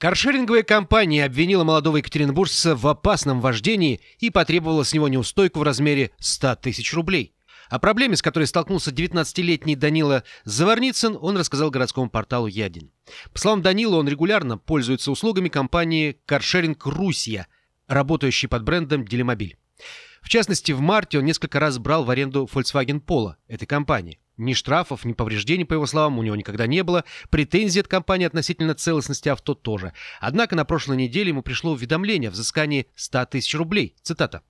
Каршеринговая компания обвинила молодого екатеринбуржца в опасном вождении и потребовала с него неустойку в размере 100 тысяч рублей. О проблеме, с которой столкнулся 19-летний Данила Заварницын, он рассказал городскому порталу «Ядин». По словам Данила, он регулярно пользуется услугами компании «Каршеринг Русия», работающей под брендом «Делимобиль». В частности, в марте он несколько раз брал в аренду Volkswagen Polo этой компании. Ни штрафов, ни повреждений, по его словам, у него никогда не было. Претензий от компании относительно целостности авто тоже. Однако на прошлой неделе ему пришло уведомление о взыскании 100 тысяч рублей. Цитата.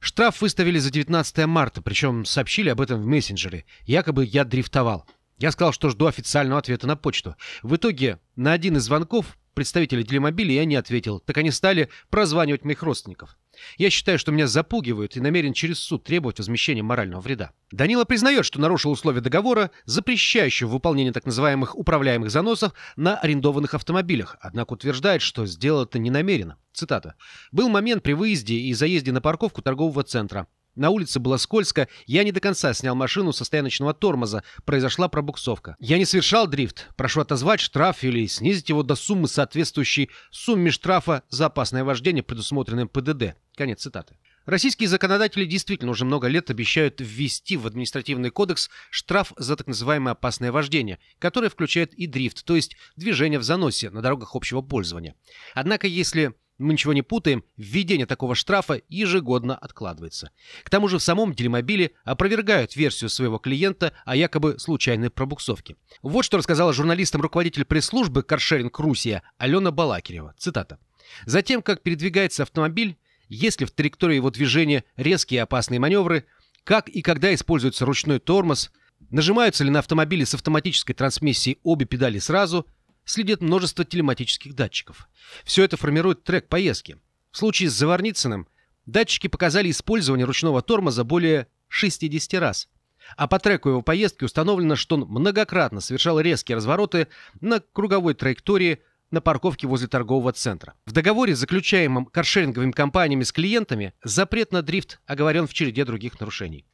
Штраф выставили за 19 марта, причем сообщили об этом в мессенджере. Якобы я дрифтовал. Я сказал, что жду официального ответа на почту. В итоге на один из звонков представителя телемобиля я не ответил, так они стали прозванивать моих родственников. Я считаю, что меня запугивают и намерен через суд требовать возмещения морального вреда. Данила признает, что нарушил условия договора, запрещающего выполнение так называемых управляемых заносов на арендованных автомобилях, однако утверждает, что сделал это не намеренно. Цитата. «Был момент при выезде и заезде на парковку торгового центра. На улице было скользко, я не до конца снял машину со стояночного тормоза, произошла пробуксовка. Я не совершал дрифт, прошу отозвать штраф или снизить его до суммы, соответствующей сумме штрафа за опасное вождение, предусмотренным ПДД. Конец цитаты. Российские законодатели действительно уже много лет обещают ввести в административный кодекс штраф за так называемое опасное вождение, которое включает и дрифт, то есть движение в заносе на дорогах общего пользования. Однако, если мы ничего не путаем, введение такого штрафа ежегодно откладывается. К тому же в самом делимобиле опровергают версию своего клиента о якобы случайной пробуксовке. Вот что рассказала журналистам руководитель пресс-службы «Каршеринг Русия» Алена Балакирева. Цитата. «Затем, как передвигается автомобиль, есть ли в траектории его движения резкие опасные маневры, как и когда используется ручной тормоз, нажимаются ли на автомобиле с автоматической трансмиссией обе педали сразу, следит множество телематических датчиков. Все это формирует трек поездки. В случае с Заварницыным датчики показали использование ручного тормоза более 60 раз. А по треку его поездки установлено, что он многократно совершал резкие развороты на круговой траектории на парковке возле торгового центра. В договоре, заключаемом каршеринговыми компаниями с клиентами, запрет на дрифт оговорен в череде других нарушений.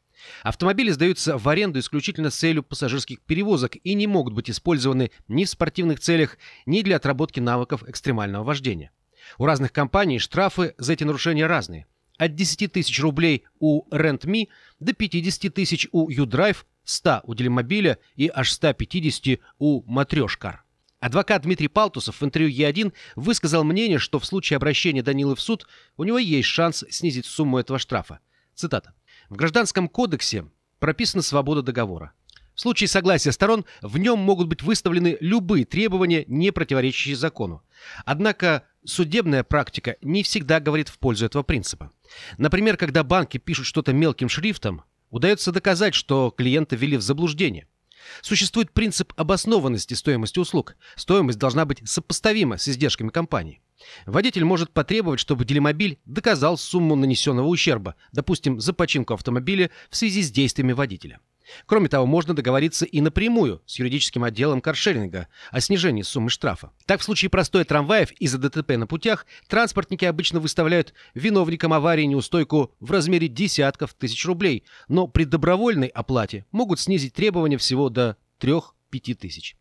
Автомобили сдаются в аренду исключительно с целью пассажирских перевозок и не могут быть использованы ни в спортивных целях, ни для отработки навыков экстремального вождения. У разных компаний штрафы за эти нарушения разные. От 10 тысяч рублей у RentMe до 50 тысяч у UDrive, 100 у Делимобиля и аж 150 у Матрешкар. Адвокат Дмитрий Палтусов в интервью Е1 высказал мнение, что в случае обращения Данилы в суд у него есть шанс снизить сумму этого штрафа. Цитата. В Гражданском кодексе прописана свобода договора. В случае согласия сторон в нем могут быть выставлены любые требования, не противоречащие закону. Однако судебная практика не всегда говорит в пользу этого принципа. Например, когда банки пишут что-то мелким шрифтом, удается доказать, что клиента ввели в заблуждение. Существует принцип обоснованности стоимости услуг. Стоимость должна быть сопоставима с издержками компании. Водитель может потребовать, чтобы делимобиль доказал сумму нанесенного ущерба, допустим, за починку автомобиля в связи с действиями водителя. Кроме того, можно договориться и напрямую с юридическим отделом каршеринга о снижении суммы штрафа. Так, в случае простоя трамваев из-за ДТП на путях, транспортники обычно выставляют виновникам аварии неустойку в размере десятков тысяч рублей, но при добровольной оплате могут снизить требования всего до 3-5 тысяч.